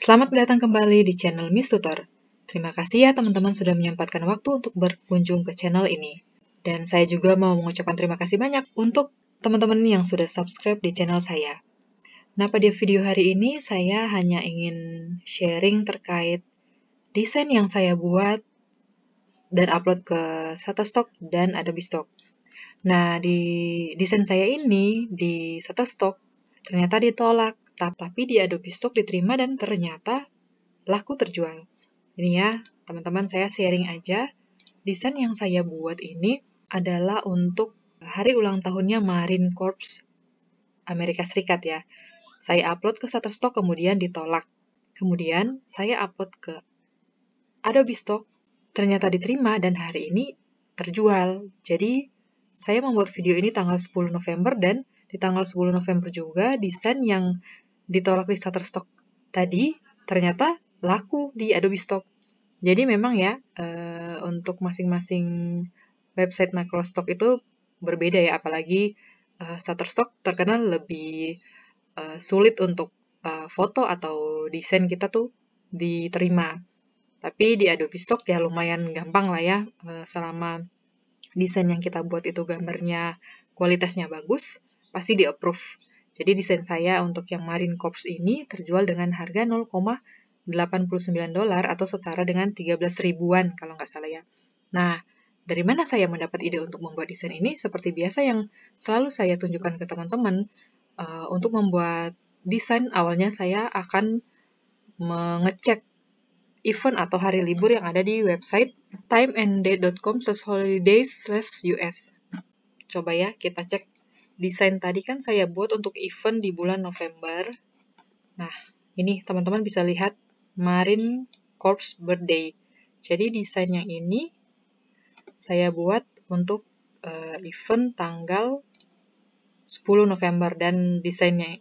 Selamat datang kembali di channel Miss Tutor. Terima kasih ya teman-teman sudah menyempatkan waktu untuk berkunjung ke channel ini. Dan saya juga mau mengucapkan terima kasih banyak untuk teman-teman yang sudah subscribe di channel saya. Nah, pada video hari ini saya hanya ingin sharing terkait desain yang saya buat dan upload ke Shutterstock dan Adobe Stock. Nah, di desain saya ini di Shutterstock ternyata ditolak tapi di Adobe Stock diterima dan ternyata laku terjual. Ini ya, teman-teman saya sharing aja. Desain yang saya buat ini adalah untuk hari ulang tahunnya Marine Corps Amerika Serikat ya. Saya upload ke Shutterstock kemudian ditolak. Kemudian saya upload ke Adobe Stock, ternyata diterima dan hari ini terjual. Jadi saya membuat video ini tanggal 10 November dan di tanggal 10 November juga desain yang ditolak di Shutterstock tadi ternyata laku di Adobe Stock. Jadi memang ya uh, untuk masing-masing website Microstock itu berbeda ya, apalagi uh, eh, Shutterstock terkenal lebih uh, sulit untuk uh, foto atau desain kita tuh diterima. Tapi di Adobe Stock ya lumayan gampang lah ya, uh, selama desain yang kita buat itu gambarnya kualitasnya bagus, pasti di approve jadi desain saya untuk yang Marine Corps ini terjual dengan harga 0,89 dolar atau setara dengan 13 ribuan kalau nggak salah ya. Nah, dari mana saya mendapat ide untuk membuat desain ini? Seperti biasa yang selalu saya tunjukkan ke teman-teman, uh, untuk membuat desain awalnya saya akan mengecek event atau hari libur yang ada di website timeanddate.com slash holidays us. Coba ya, kita cek desain tadi kan saya buat untuk event di bulan November. Nah, ini teman-teman bisa lihat Marine Corps Birthday. Jadi desain yang ini saya buat untuk uh, event tanggal 10 November dan desainnya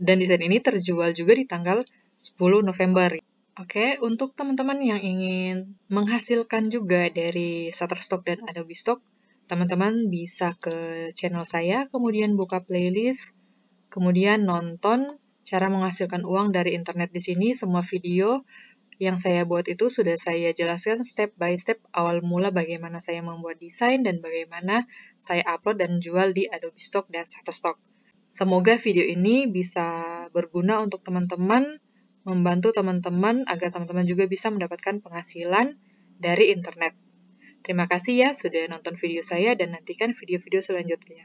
dan desain ini terjual juga di tanggal 10 November. Oke, untuk teman-teman yang ingin menghasilkan juga dari Shutterstock dan Adobe Stock, teman-teman bisa ke channel saya, kemudian buka playlist, kemudian nonton cara menghasilkan uang dari internet di sini. Semua video yang saya buat itu sudah saya jelaskan step by step awal mula bagaimana saya membuat desain dan bagaimana saya upload dan jual di Adobe Stock dan Shutterstock. Semoga video ini bisa berguna untuk teman-teman, membantu teman-teman agar teman-teman juga bisa mendapatkan penghasilan dari internet. Terima kasih ya sudah nonton video saya dan nantikan video-video selanjutnya.